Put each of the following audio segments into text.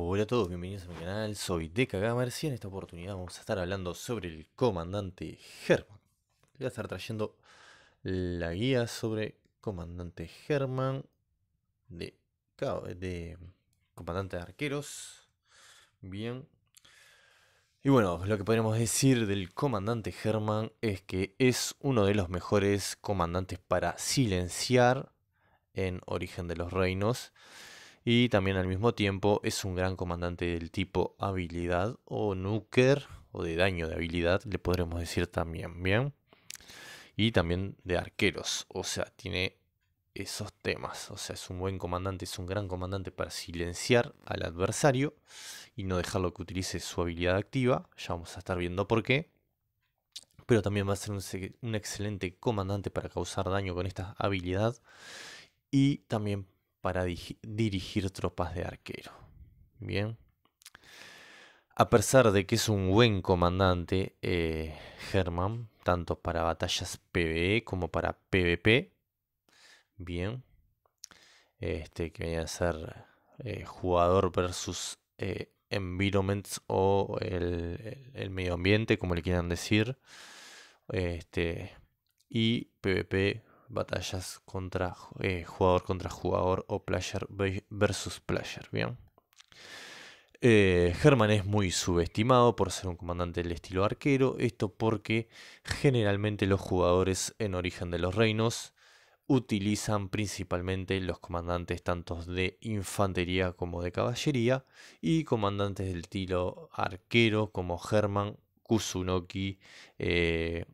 Hola a todos, bienvenidos a mi canal, soy Deca Gamers y en esta oportunidad vamos a estar hablando sobre el comandante Herman. Voy a estar trayendo la guía sobre comandante Herman de, de comandante de arqueros. Bien. Y bueno, lo que podemos decir del comandante Herman es que es uno de los mejores comandantes para silenciar en Origen de los Reinos. Y también al mismo tiempo es un gran comandante del tipo habilidad o nuker o de daño de habilidad, le podremos decir también, ¿bien? Y también de arqueros, o sea, tiene esos temas. O sea, es un buen comandante, es un gran comandante para silenciar al adversario y no dejarlo que utilice su habilidad activa. Ya vamos a estar viendo por qué. Pero también va a ser un, excelente comandante para causar daño con esta habilidad. Y también para dirigir tropas de arquero. Bien. A pesar de que es un buen comandante, eh, Herman, tanto para batallas PvE como para PvP, bien, este, que venía a ser eh, jugador versus eh, environments o el, el, medio ambiente, como le quieran decir, este, y PvP batallas contra eh, jugador contra jugador o player versus player, ¿bien? Herman eh, es muy subestimado por ser un comandante del estilo arquero, esto porque generalmente los jugadores en Origen de los Reinos utilizan principalmente los comandantes tanto de infantería como de caballería y comandantes del estilo arquero como Herman, Kusunoki, eh,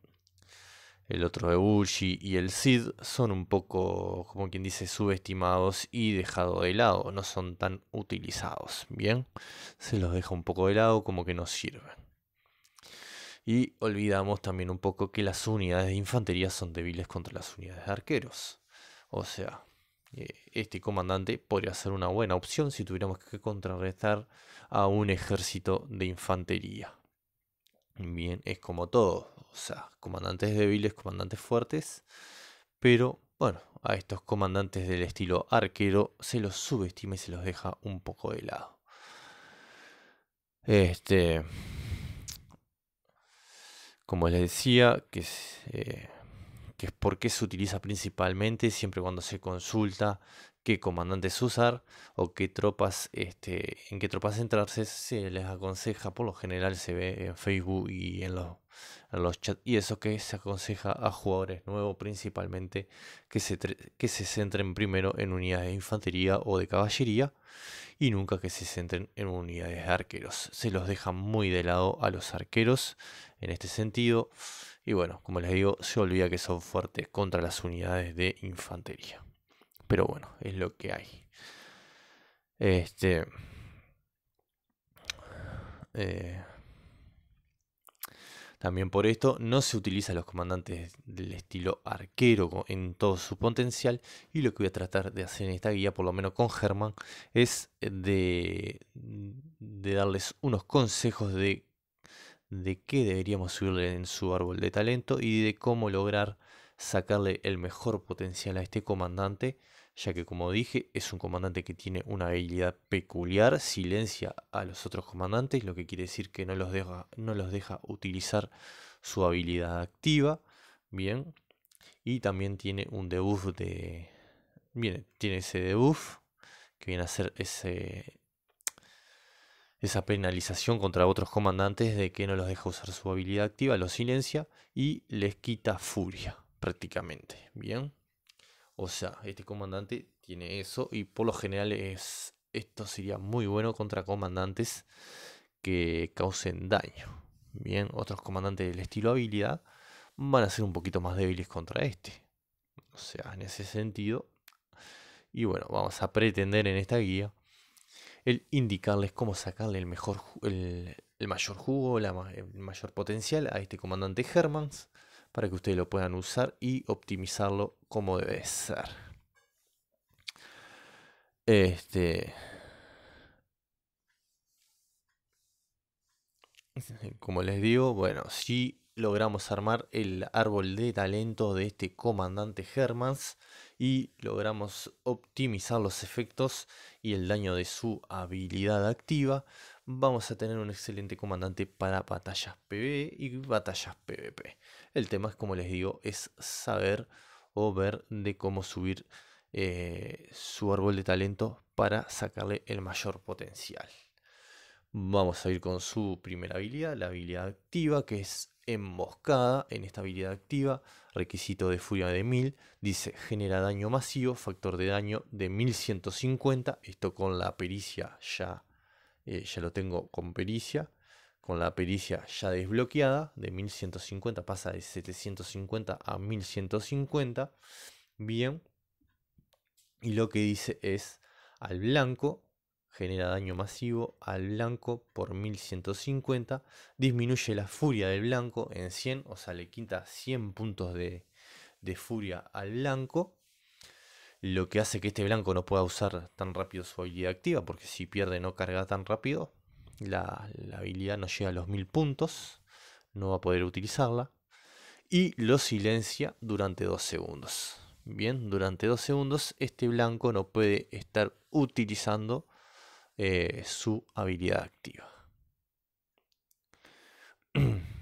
el otro de Bushi y el Cid son un poco, como quien dice, subestimados y dejados de lado, no son tan utilizados, ¿bien? Se los deja un poco de lado como que no sirven. Y olvidamos también un poco que las unidades de infantería son débiles contra las unidades de arqueros. O sea, eh, este comandante podría ser una buena opción si tuviéramos que contrarrestar a un ejército de infantería. Bien, es como todo o sea, comandantes débiles, comandantes fuertes, pero bueno, a estos comandantes del estilo arquero se los subestima y se los deja un poco de lado. Este, como les decía, que es, porque eh, se utiliza principalmente siempre cuando se consulta qué comandantes usar o qué tropas, este, en qué tropas centrarse, se les aconseja, por lo general se ve en Facebook y en los en los chats. Y eso que se aconseja a jugadores nuevos principalmente que se, que se centren primero en unidades de infantería o de caballería y nunca que se centren en unidades de arqueros. Se los deja muy de lado a los arqueros en este sentido. Y bueno, como les digo, se olvida que son fuertes contra las unidades de infantería. Pero bueno, es lo que hay. Este. Eh, también por esto no se utilizan los comandantes del estilo arquero en todo su potencial y lo que voy a tratar de hacer en esta guía, por lo menos con Germán, es de, darles unos consejos de qué deberíamos subirle en su árbol de talento y de cómo lograr sacarle el mejor potencial a este comandante ya que como dije es un comandante que tiene una habilidad peculiar, silencia a los otros comandantes, lo que quiere decir que no los deja, no los deja utilizar su habilidad activa, bien, y también tiene un debuff de... Bien, tiene ese debuff que viene a ser ese, esa penalización contra otros comandantes de que no los deja usar su habilidad activa, los silencia y les quita furia prácticamente, bien. O sea, este comandante tiene eso y por lo general esto sería muy bueno contra comandantes que causen daño. Bien, otros comandantes del estilo habilidad van a ser un poquito más débiles contra este. O sea, en ese sentido. Y bueno, vamos a pretender en esta guía el indicarles cómo sacarle el mejor mayor jugo, el mayor potencial a este comandante Hermans para que ustedes lo puedan usar y optimizarlo como debe ser. Este. Como les digo, bueno, si logramos armar el árbol de talento de este comandante Hermans y logramos optimizar los efectos y el daño de su habilidad activa, vamos a tener un excelente comandante para batallas PvE y batallas PvP. El tema, es como les digo, es saber o ver de cómo subir eh, su árbol de talento para sacarle el mayor potencial. Vamos a ir con su primera habilidad, la habilidad activa, que es emboscada. En esta habilidad activa, requisito de furia de 1000, dice genera daño masivo, factor de daño de 1150. Esto con la pericia ya eh, ya lo tengo con pericia. Con la pericia ya desbloqueada, de 1150 pasa de 750 a 1150. Bien. Y lo que dice es al blanco genera daño masivo al blanco por 1150, disminuye la furia del blanco en 100, o sea, le quita 100 puntos de furia al blanco lo que hace que este blanco no pueda usar tan rápido su habilidad activa, porque si pierde no carga tan rápido, la, habilidad no llega a los 1000 puntos, no va a poder utilizarla, y lo silencia durante 2 segundos. Bien, durante 2 segundos este blanco no puede estar utilizando eh, su habilidad activa.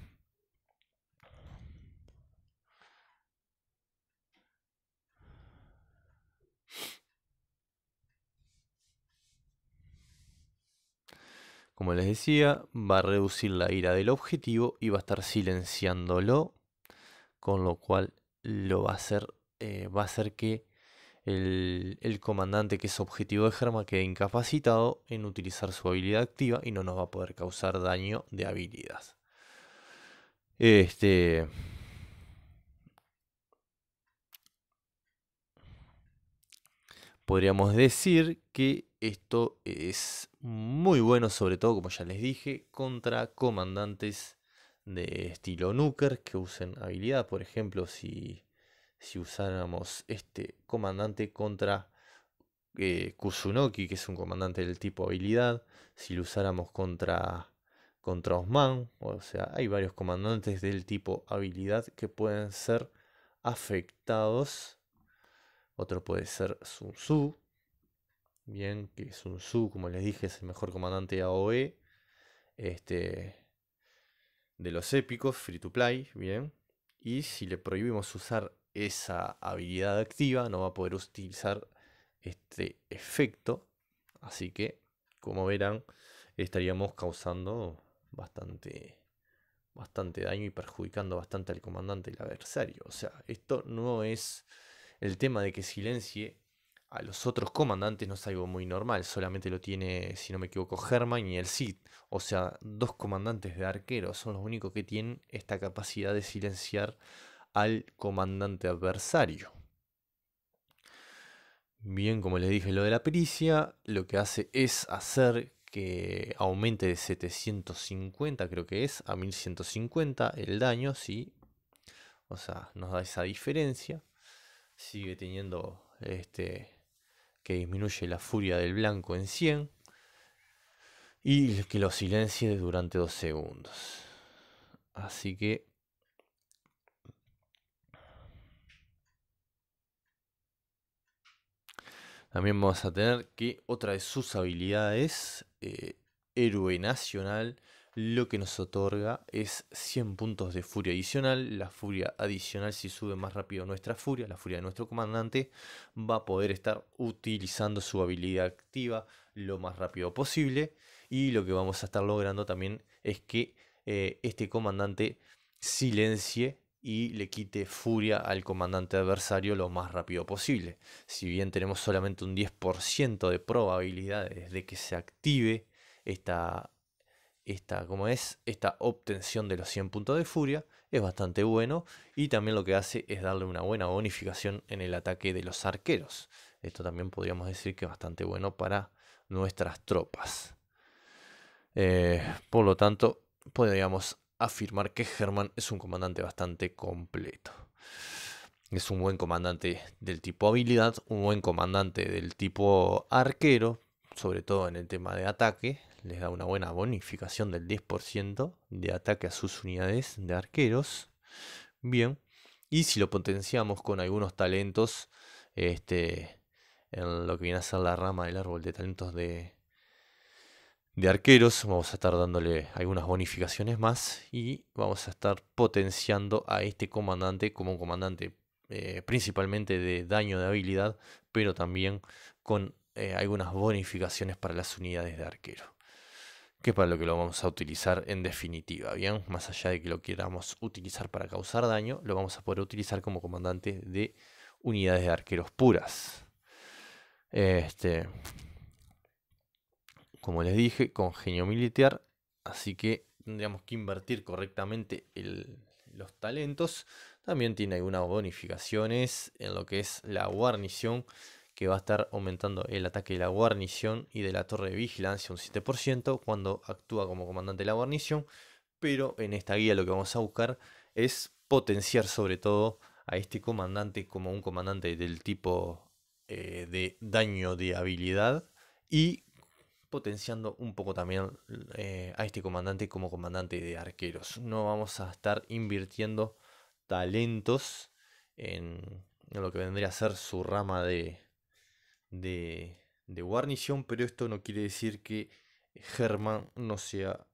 Como les decía, va a reducir la ira del objetivo y va a estar silenciándolo, con lo cual lo va a hacer, eh, va a que el, comandante que es objetivo de Germa quede incapacitado en utilizar su habilidad activa y no nos va a poder causar daño de habilidades. Este. Podríamos decir que esto es muy bueno, sobre todo, como ya les dije, contra comandantes de estilo Nuker que usen habilidad. Por ejemplo, si, usáramos este comandante contra eh, Kusunoki, que es un comandante del tipo habilidad, si lo usáramos contra, contra Osman, o sea, hay varios comandantes del tipo habilidad que pueden ser afectados. Otro puede ser Sun Tzu, Bien, que es un su como les dije, es el mejor comandante AOE. E, este. De los épicos, free to play, bien. Y si le prohibimos usar esa habilidad activa, no va a poder utilizar este efecto. Así que, como verán, estaríamos causando bastante, bastante daño y perjudicando bastante al comandante y al adversario. O sea, esto no es el tema de que silencie a los otros comandantes no es algo muy normal, solamente lo tiene, si no me equivoco, Herman y el Cid. O sea, dos comandantes de arqueros son los únicos que tienen esta capacidad de silenciar al comandante adversario. Bien, como les dije, lo de la pericia lo que hace es hacer que aumente de 750, creo que es, a 1150 el daño, sí. O sea, nos da esa diferencia. Sigue teniendo este, que disminuye la furia del blanco en 100 y que lo silencie durante 2 segundos. Así que... También vamos a tener que otra de sus habilidades, eh, héroe nacional, lo que nos otorga es 100 puntos de furia adicional. La furia adicional, si sube más rápido nuestra furia, la furia de nuestro comandante, va a poder estar utilizando su habilidad activa lo más rápido posible. Y lo que vamos a estar logrando también es que eh, este comandante silencie y le quite furia al comandante adversario lo más rápido posible. Si bien tenemos solamente un 10% de probabilidades de que se active esta esta, es, esta obtención de los 100 puntos de furia es bastante bueno y también lo que hace es darle una buena bonificación en el ataque de los arqueros. Esto también podríamos decir que es bastante bueno para nuestras tropas. Eh, por lo tanto, podríamos afirmar que Germán es un comandante bastante completo. Es un buen comandante del tipo habilidad, un buen comandante del tipo arquero, sobre todo en el tema de ataque, les da una buena bonificación del 10% de ataque a sus unidades de arqueros. Bien, y si lo potenciamos con algunos talentos, este, en lo que viene a ser la rama del árbol de talentos de, de arqueros, vamos a estar dándole algunas bonificaciones más y vamos a estar potenciando a este comandante como un comandante eh, principalmente de daño de habilidad, pero también con eh, algunas bonificaciones para las unidades de arquero que para lo que lo vamos a utilizar en definitiva, ¿bien? Más allá de que lo queramos utilizar para causar daño, lo vamos a poder utilizar como comandante de unidades de arqueros puras. Este, como les dije, con genio militar, así que tendríamos que invertir correctamente los talentos. También tiene algunas bonificaciones en lo que es la guarnición que va a estar aumentando el ataque de la guarnición y de la torre de vigilancia un 7% cuando actúa como comandante de la guarnición, pero en esta guía lo que vamos a buscar es potenciar sobre todo a este comandante como un comandante del tipo eh, de daño de habilidad y potenciando un poco también eh, a este comandante como comandante de arqueros. No vamos a estar invirtiendo talentos en lo que vendría a ser su rama de, de, guarnición, pero esto no quiere decir que Herman no sea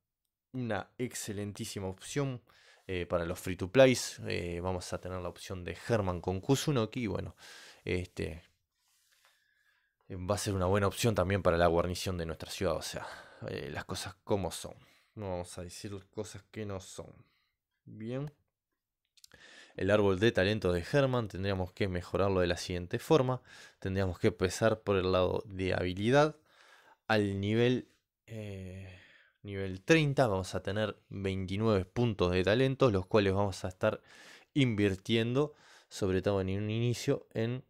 una excelentísima opción eh, para los free to plays. Eh, vamos a tener la opción de Herman con Kusunoki. Bueno, este va a ser una buena opción también para la guarnición de nuestra ciudad. O sea, eh, las cosas como son. No vamos a decir cosas que no son. Bien el árbol de talentos de Herman, tendríamos que mejorarlo de la siguiente forma. Tendríamos que empezar por el lado de habilidad. Al nivel, eh, nivel 30 vamos a tener 29 puntos de talentos, los cuales vamos a estar invirtiendo, sobre todo en un inicio, en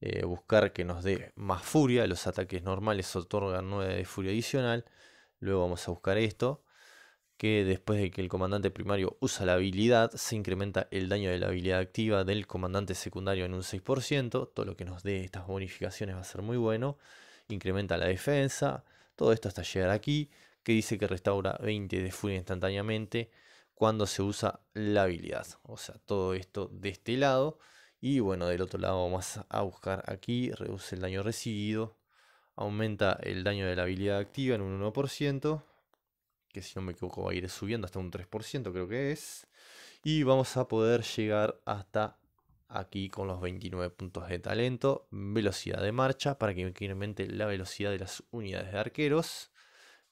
eh, buscar que nos dé más furia. Los ataques normales otorgan 9 de furia adicional. Luego vamos a buscar esto que después de que el comandante primario usa la habilidad, se incrementa el daño de la habilidad activa del comandante secundario en un 6%, todo lo que nos dé estas bonificaciones va a ser muy bueno, incrementa la defensa, todo esto hasta llegar aquí, que dice que restaura 20 de furia instantáneamente cuando se usa la habilidad, o sea, todo esto de este lado, y bueno, del otro lado vamos a buscar aquí, reduce el daño recibido, aumenta el daño de la habilidad activa en un 1%, que si no me equivoco va a ir subiendo hasta un 3% creo que es. Y vamos a poder llegar hasta aquí con los 29 puntos de talento, velocidad de marcha para que en mente la velocidad de las unidades de arqueros.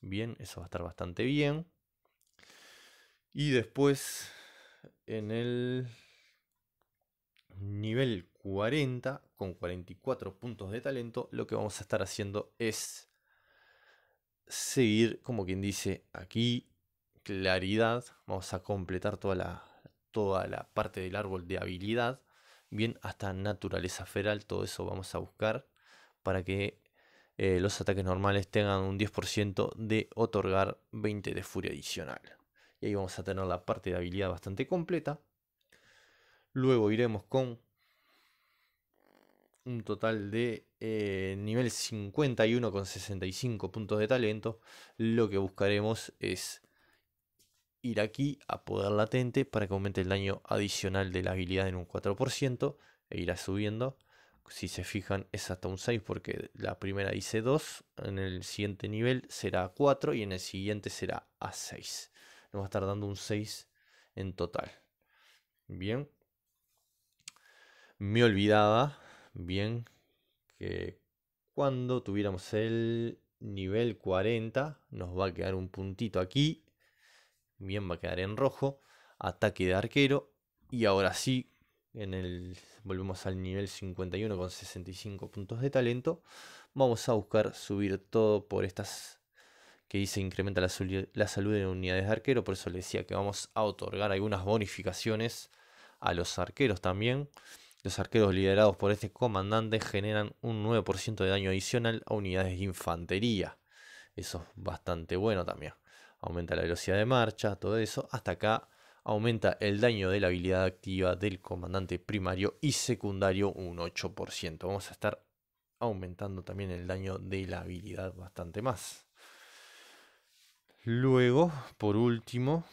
Bien, eso va a estar bastante bien. Y después en el nivel 40 con 44 puntos de talento, lo que vamos a estar haciendo es seguir, como quien dice, aquí claridad. Vamos a completar toda la, toda la parte del árbol de habilidad. Bien, hasta naturaleza feral, todo eso vamos a buscar para que eh, los ataques normales tengan un 10% de otorgar 20 de furia adicional. Y ahí vamos a tener la parte de habilidad bastante completa. Luego iremos con un total de eh, nivel 51 con 65 puntos de talento. Lo que buscaremos es ir aquí a poder latente para que aumente el daño adicional de la habilidad en un 4% e irá subiendo. Si se fijan es hasta un 6 porque la primera dice 2, en el siguiente nivel será 4 y en el siguiente será a 6. Nos va a estar dando un 6 en total. Bien. Me olvidaba bien que cuando tuviéramos el nivel 40 nos va a quedar un puntito aquí. Bien, va a quedar en rojo. Ataque de arquero. Y ahora sí, en el, volvemos al nivel 51 con 65 puntos de talento. Vamos a buscar subir todo por estas que dice incrementa la, la salud en unidades de arquero. Por eso le decía que vamos a otorgar algunas bonificaciones a los arqueros también. Los arqueros liderados por este comandante generan un 9% de daño adicional a unidades de infantería. Eso es bastante bueno también. Aumenta la velocidad de marcha, todo eso. Hasta acá aumenta el daño de la habilidad activa del comandante primario y secundario un 8%. Vamos a estar aumentando también el daño de la habilidad bastante más. Luego, por último,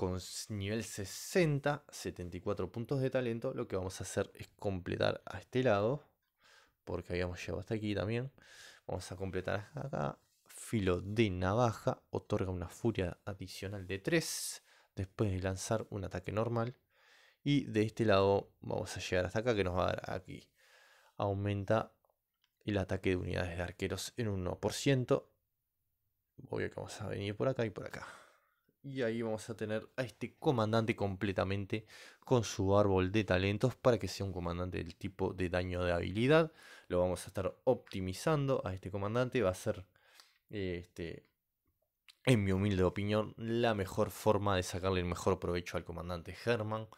con nivel 60, 74 puntos de talento, lo que vamos a hacer es completar a este lado, porque habíamos llegado hasta aquí también. Vamos a completar hasta acá. Filo de navaja otorga una furia adicional de 3 después de lanzar un ataque normal. Y de este lado vamos a llegar hasta acá, que nos va a dar aquí. Aumenta el ataque de unidades de arqueros en un 1%. Obvio que vamos a venir por acá y por acá. Y ahí vamos a tener a este comandante completamente con su árbol de talentos para que sea un comandante del tipo de daño de habilidad. Lo vamos a estar optimizando a este comandante. Va a ser, eh, este, en mi humilde opinión, la mejor forma de sacarle el mejor provecho al comandante Herman.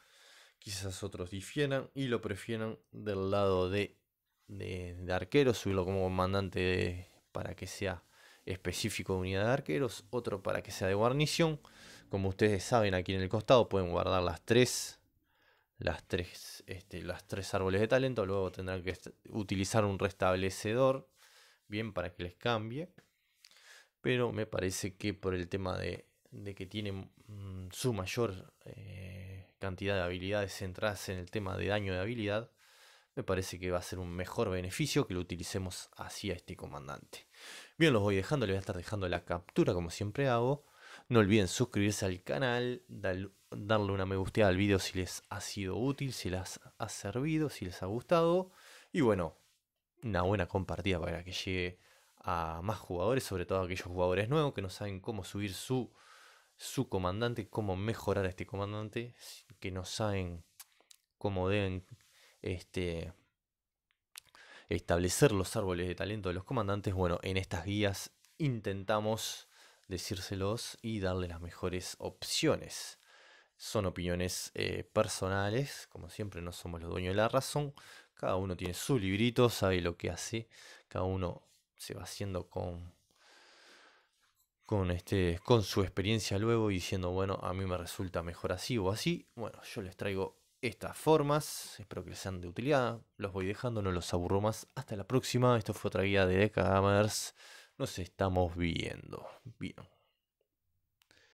Quizás otros difieran y lo prefieran del lado de, de, arquero, subirlo como comandante para que sea específico de unidad de arqueros, otro para que sea de guarnición. Como ustedes saben, aquí en el costado pueden guardar las tres, las tres, este, las tres árboles de talento. Luego tendrán que utilizar un restablecedor, bien, para que les cambie. Pero me parece que por el tema de, que tienen mm, su mayor eh, cantidad de habilidades centradas en el tema de daño de habilidad, me parece que va a ser un mejor beneficio que lo utilicemos hacia este comandante. Bien, los voy dejando, les voy a estar dejando la captura como siempre hago. No olviden suscribirse al canal, darle una me gusteada al video si les ha sido útil, si les ha servido, si les ha gustado. Y bueno, una buena compartida para que llegue a más jugadores, sobre todo a aquellos jugadores nuevos que no saben cómo subir su, su comandante, cómo mejorar a este comandante, que no saben cómo deben este, establecer los árboles de talento de los comandantes, bueno, en estas guías intentamos decírselos y darle las mejores opciones. Son opiniones eh, personales, como siempre no somos los dueños de la razón, cada uno tiene su librito, sabe lo que hace, cada uno se va haciendo con, con, este, con su experiencia luego y diciendo, bueno, a mí me resulta mejor así o así, bueno, yo les traigo estas formas. Espero que les sean de utilidad. Los voy dejando, no los aburro más. Hasta la próxima. Esto fue otra guía de decamers Nos estamos viendo. Bien.